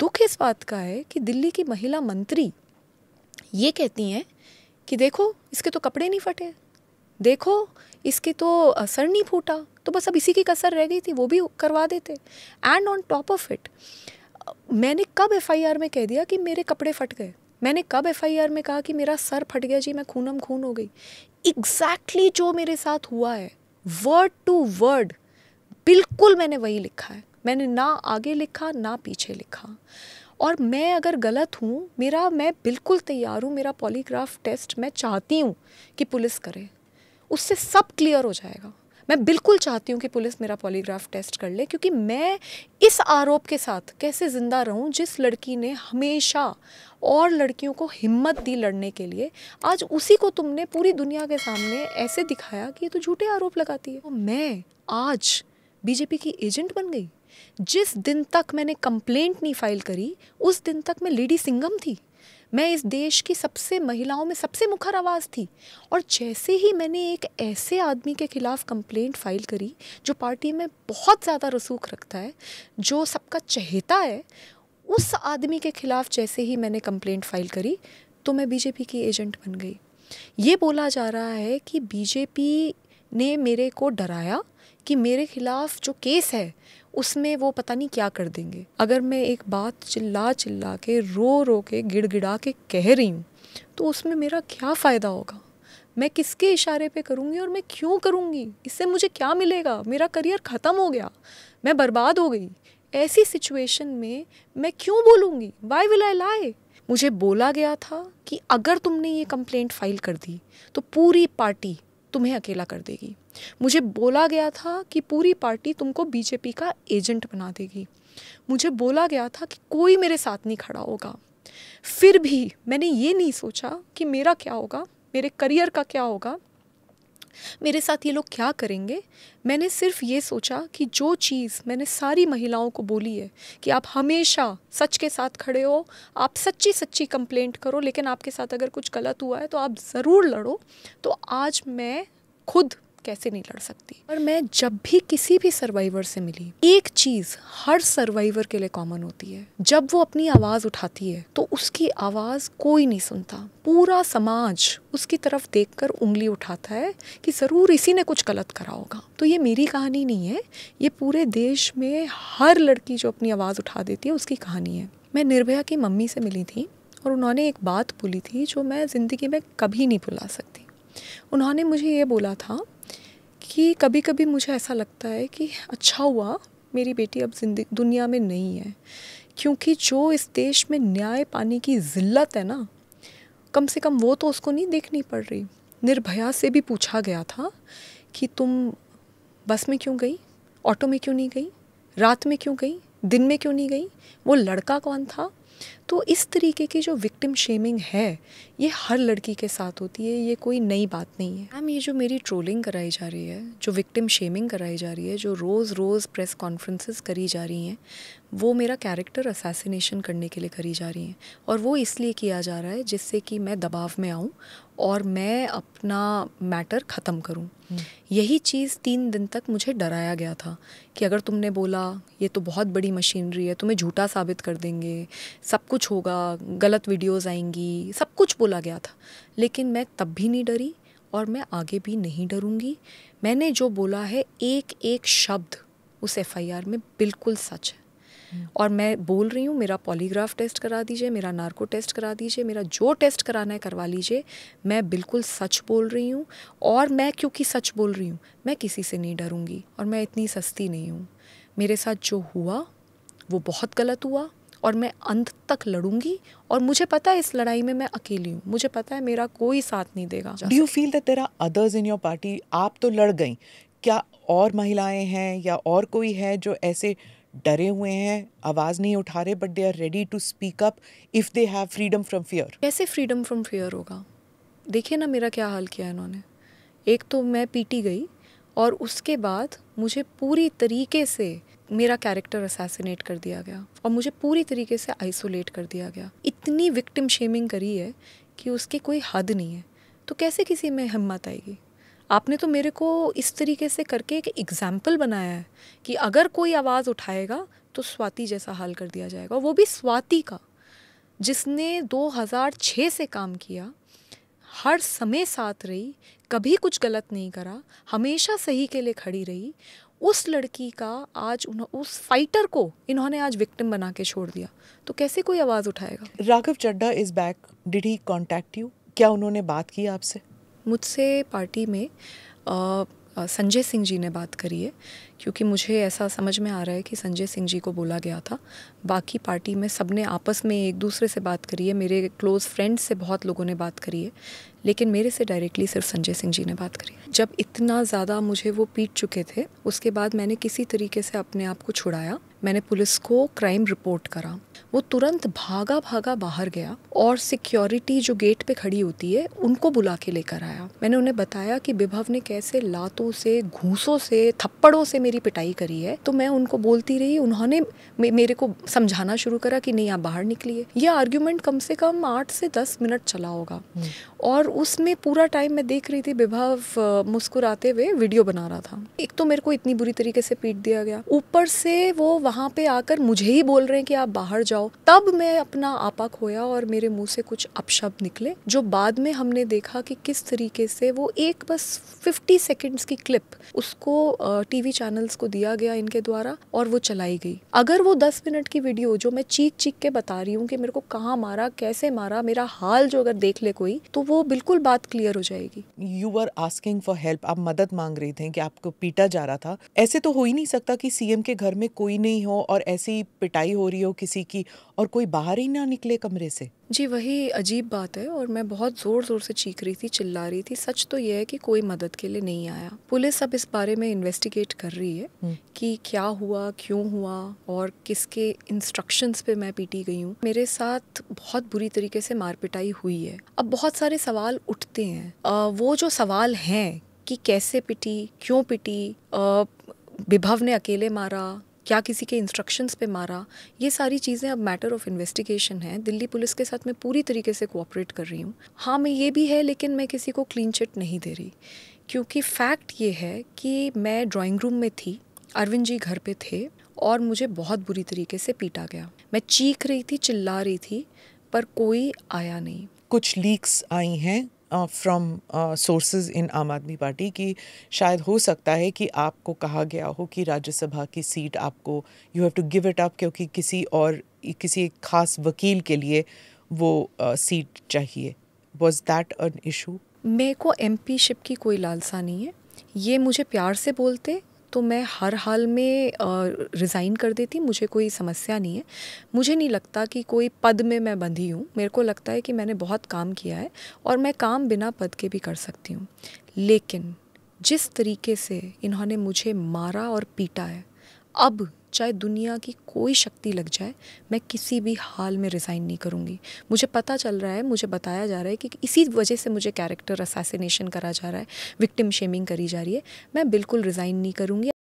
दुख इस बात का है कि दिल्ली की महिला मंत्री ये कहती हैं कि देखो इसके तो कपड़े नहीं फटे देखो इसके तो असर नहीं फूटा तो बस अब इसी की कसर रह गई थी वो भी करवा देते and on top of it मैंने कब एफआईआर में कह दिया कि मेरे कपड़े फट गए मैंने कब एफआईआर में कहा कि मेरा सर फट गया जी मैं खूनम खून हो गई एग्जैक्टली exactly जो मेरे साथ हुआ है वर्ड टू वर्ड बिल्कुल मैंने वही लिखा है मैंने ना आगे लिखा ना पीछे लिखा और मैं अगर गलत हूँ मेरा मैं बिल्कुल तैयार हूँ मेरा पॉलीग्राफ टेस्ट मैं चाहती हूँ कि पुलिस करे उससे सब क्लियर हो जाएगा मैं बिल्कुल चाहती हूँ कि पुलिस मेरा पॉलीग्राफ टेस्ट कर ले क्योंकि मैं इस आरोप के साथ कैसे ज़िंदा रहूँ जिस लड़की ने हमेशा और लड़कियों को हिम्मत दी लड़ने के लिए आज उसी को तुमने पूरी दुनिया के सामने ऐसे दिखाया कि ये तो झूठे आरोप लगाती है तो मैं आज बीजेपी की एजेंट बन गई जिस दिन तक मैंने कंप्लेंट नहीं फाइल करी उस दिन तक मैं लेडी सिंगम थी मैं इस देश की सबसे महिलाओं में सबसे मुखर आवाज़ थी और जैसे ही मैंने एक ऐसे आदमी के ख़िलाफ़ कंप्लेंट फाइल करी जो पार्टी में बहुत ज़्यादा रसूख रखता है जो सबका चहेता है उस आदमी के ख़िलाफ़ जैसे ही मैंने कंप्लेंट फाइल करी तो मैं बीजेपी की एजेंट बन गई ये बोला जा रहा है कि बीजेपी ने मेरे को डराया कि मेरे खिलाफ़ जो केस है उसमें वो पता नहीं क्या कर देंगे अगर मैं एक बात चिल्ला चिल्ला के रो रो के गिड़गिड़ा के कह रही हूँ तो उसमें मेरा क्या फ़ायदा होगा मैं किसके इशारे पे करूँगी और मैं क्यों करूँगी इससे मुझे क्या मिलेगा मेरा करियर ख़त्म हो गया मैं बर्बाद हो गई ऐसी सिचुएशन में मैं क्यों बोलूँगी वाई विल आई लाई मुझे बोला गया था कि अगर तुमने ये कंप्लेंट फाइल कर दी तो पूरी पार्टी तुम्हें अकेला कर देगी मुझे बोला गया था कि पूरी पार्टी तुमको बीजेपी का एजेंट बना देगी मुझे बोला गया था कि कोई मेरे साथ नहीं खड़ा होगा फिर भी मैंने ये नहीं सोचा कि मेरा क्या होगा मेरे करियर का क्या होगा मेरे साथ ये लोग क्या करेंगे मैंने सिर्फ ये सोचा कि जो चीज़ मैंने सारी महिलाओं को बोली है कि आप हमेशा सच के साथ खड़े हो आप सच्ची सच्ची कंप्लेंट करो लेकिन आपके साथ अगर कुछ गलत हुआ है तो आप ज़रूर लड़ो तो आज मैं खुद कैसे नहीं लड़ सकती और मैं जब भी किसी भी सर्वाइवर से मिली एक चीज़ हर सर्वाइवर के लिए कॉमन होती है जब वो अपनी आवाज़ उठाती है तो उसकी आवाज़ कोई नहीं सुनता पूरा समाज उसकी तरफ देखकर उंगली उठाता है कि ज़रूर इसी ने कुछ गलत करा होगा तो ये मेरी कहानी नहीं है ये पूरे देश में हर लड़की जो अपनी आवाज़ उठा देती है उसकी कहानी है मैं निर्भया की मम्मी से मिली थी और उन्होंने एक बात बोली थी जो मैं ज़िंदगी में कभी नहीं भुला सकती उन्होंने मुझे ये बोला था कि कभी कभी मुझे ऐसा लगता है कि अच्छा हुआ मेरी बेटी अब जिंदगी दुनिया में नहीं है क्योंकि जो इस देश में न्याय पाने की जिल्लत है ना कम से कम वो तो उसको नहीं देखनी पड़ रही निर्भया से भी पूछा गया था कि तुम बस में क्यों गई ऑटो में क्यों नहीं गई रात में क्यों गई दिन में क्यों नहीं गई वो लड़का कौन था तो इस तरीके की जो विक्टिम शेमिंग है ये हर लड़की के साथ होती है ये कोई नई बात नहीं है मैम ये जो मेरी ट्रोलिंग कराई जा रही है जो विक्टिम शेमिंग कराई जा रही है जो रोज़ रोज़ प्रेस कॉन्फ्रेंसेस करी जा रही हैं वो मेरा कैरेक्टर असैसिनेशन करने के लिए करी जा रही हैं और वो इसलिए किया जा रहा है जिससे कि मैं दबाव में आऊँ और मैं अपना मैटर ख़त्म करूँ यही चीज़ तीन दिन तक मुझे डराया गया था कि अगर तुमने बोला ये तो बहुत बड़ी मशीनरी है तुम्हें झूठा साबित कर देंगे सब कुछ होगा गलत वीडियोस आएंगी सब कुछ बोला गया था लेकिन मैं तब भी नहीं डरी और मैं आगे भी नहीं डरूंगी मैंने जो बोला है एक एक शब्द उस एफ में बिल्कुल सच है और मैं बोल रही हूँ मेरा पॉलीग्राफ टेस्ट करा दीजिए मेरा नार्को टेस्ट करा दीजिए मेरा जो टेस्ट कराना है करवा लीजिए मैं बिल्कुल सच बोल रही हूँ और मैं क्योंकि सच बोल रही हूँ मैं किसी से नहीं डरूंगी और मैं इतनी सस्ती नहीं हूँ मेरे साथ जो हुआ वो बहुत गलत हुआ और मैं अंत तक लड़ूंगी और मुझे पता है इस लड़ाई में मैं अकेली हूँ मुझे पता है मेरा कोई साथ नहीं देगा do you feel that are others in your party आप तो लड़ गई क्या और महिलाएं हैं या और कोई है जो ऐसे डरे हुए हैं आवाज़ नहीं उठा रहे but they are ready to speak up if they have freedom from fear कैसे फ्रीडम फ्रॉम फियर होगा देखिए ना मेरा क्या हाल किया इन्होंने एक तो मैं पीटी गई और उसके बाद मुझे पूरी तरीके से मेरा कैरेक्टर असैसिनेट कर दिया गया और मुझे पूरी तरीके से आइसोलेट कर दिया गया इतनी विक्टिम शेमिंग करी है कि उसकी कोई हद नहीं है तो कैसे किसी में हिम्मत आएगी आपने तो मेरे को इस तरीके से करके एक एग्ज़ाम्पल बनाया है कि अगर कोई आवाज़ उठाएगा तो स्वाति जैसा हाल कर दिया जाएगा वो भी स्वाति का जिसने 2006 से काम किया हर समय साथ रही कभी कुछ गलत नहीं करा हमेशा सही के लिए खड़ी रही उस लड़की का आज उस फाइटर को इन्होंने आज विक्टिम बना के छोड़ दिया तो कैसे कोई आवाज़ उठाएगा Raghav Chadha is back did he contact you क्या उन्होंने बात की आपसे मुझसे पार्टी में संजय सिंह जी ने बात करी है क्योंकि मुझे ऐसा समझ में आ रहा है कि संजय सिंह जी को बोला गया था बाकी पार्टी में सबने आपस में एक दूसरे से बात करी है मेरे क्लोज़ फ्रेंड्स से बहुत लोगों ने बात करी है लेकिन मेरे से डायरेक्टली सिर्फ संजय सिंह जी ने बात करी जब इतना ज़्यादा मुझे वो पीट चुके थे उसके बाद मैंने किसी तरीके से अपने आप को छुड़ाया मैंने पुलिस को क्राइम रिपोर्ट करा वो तुरंत भागा भागा बाहर गया और सिक्योरिटी जो गेट पे खड़ी होती है उनको बुला के लेकर आया मैंने उन्हें बताया कि विभव ने कैसे लातों से घूसों से थप्पड़ों से मेरी पिटाई करी है तो मैं उनको बोलती रही उन्होंने मेरे को समझाना शुरू करा कि नहीं आप बाहर निकलिए यह आर्ग्यूमेंट कम से कम आठ से दस मिनट चला होगा हम्म। और उसमें पूरा टाइम मैं देख रही थी विभव मुस्कुराते हुए वीडियो बना रहा था एक तो मेरे को इतनी बुरी तरीके से पीट दिया गया ऊपर से वो वहां यहाँ पे आकर मुझे ही बोल रहे हैं कि आप बाहर जाओ तब मैं अपना आपा खोया और मेरे मुंह से कुछ अपशब्द निकले जो बाद में हमने देखा कि किस तरीके से वो एक बस 50 सेकंड्स की क्लिप उसको टीवी चैनल्स को दिया गया इनके द्वारा और वो चलाई गई अगर वो दस मिनट की वीडियो जो मैं चीख चीख के बता रही हूँ कि मेरे को कहाँ मारा कैसे मारा मेरा हाल जो अगर देख ले कोई तो वो बिल्कुल बात क्लियर हो जाएगी you are asking for help आप मदद मांग रही थे कि आपको पीटा जा रहा था ऐसे तो हो ही नहीं सकता कि सीएम के घर में कोई नहीं हो और ऐसी पिटाई हो रही हो किसी की और कोई बाहर ही ना निकले कमरे से जी वही अजीब बात है और मैं बहुत ज़ोर ज़ोर से चीख रही थी चिल्ला रही थी सच तो ये है कि कोई मदद के लिए नहीं आया पुलिस अब इस बारे में इन्वेस्टिगेट कर रही है हम्म। कि क्या हुआ क्यों हुआ और किसके इंस्ट्रक्शंस पे मैं पीटी गई हूँ मेरे साथ बहुत बुरी तरीके से मार पिटाई हुई है अब बहुत सारे सवाल उठते हैं आ, वो जो सवाल हैं कि कैसे पिटी क्यों पिटी विभव ने अकेले मारा क्या किसी के इंस्ट्रक्शंस पे मारा ये सारी चीज़ें अब मैटर ऑफ इन्वेस्टिगेशन है दिल्ली पुलिस के साथ मैं पूरी तरीके से कोऑपरेट कर रही हूँ हाँ मैं ये भी है लेकिन मैं किसी को क्लीन चिट नहीं दे रही क्योंकि फैक्ट ये है कि मैं ड्राइंग रूम में थी अरविंद जी घर पे थे और मुझे बहुत बुरी तरीके से पीटा गया मैं चीख रही थी चिल्ला रही थी पर कोई आया नहीं कुछ लीक्स आई हैं फ्रॉम सोर्सेज इन आम आदमी पार्टी कि शायद हो सकता है कि आपको कहा गया हो कि राज्यसभा की सीट आपको you have to give it up क्योंकि किसी और किसी एक खास वकील के लिए वो uh, सीट चाहिए वॉज दैट अन इशू मेरे को एम शिप की कोई लालसा नहीं है ये मुझे प्यार से बोलते तो मैं हर हाल में रिज़ाइन कर देती मुझे कोई समस्या नहीं है मुझे नहीं लगता कि कोई पद में मैं बंधी हूँ मेरे को लगता है कि मैंने बहुत काम किया है और मैं काम बिना पद के भी कर सकती हूँ लेकिन जिस तरीके से इन्होंने मुझे मारा और पीटा है अब चाहे दुनिया की कोई शक्ति लग जाए मैं किसी भी हाल में रिज़ाइन नहीं करूँगी मुझे पता चल रहा है मुझे बताया जा रहा है कि इसी वजह से मुझे कैरेक्टर असासिनेशन करा जा रहा है विक्टिम शेमिंग करी जा रही है मैं बिल्कुल रिज़ाइन नहीं करूँगी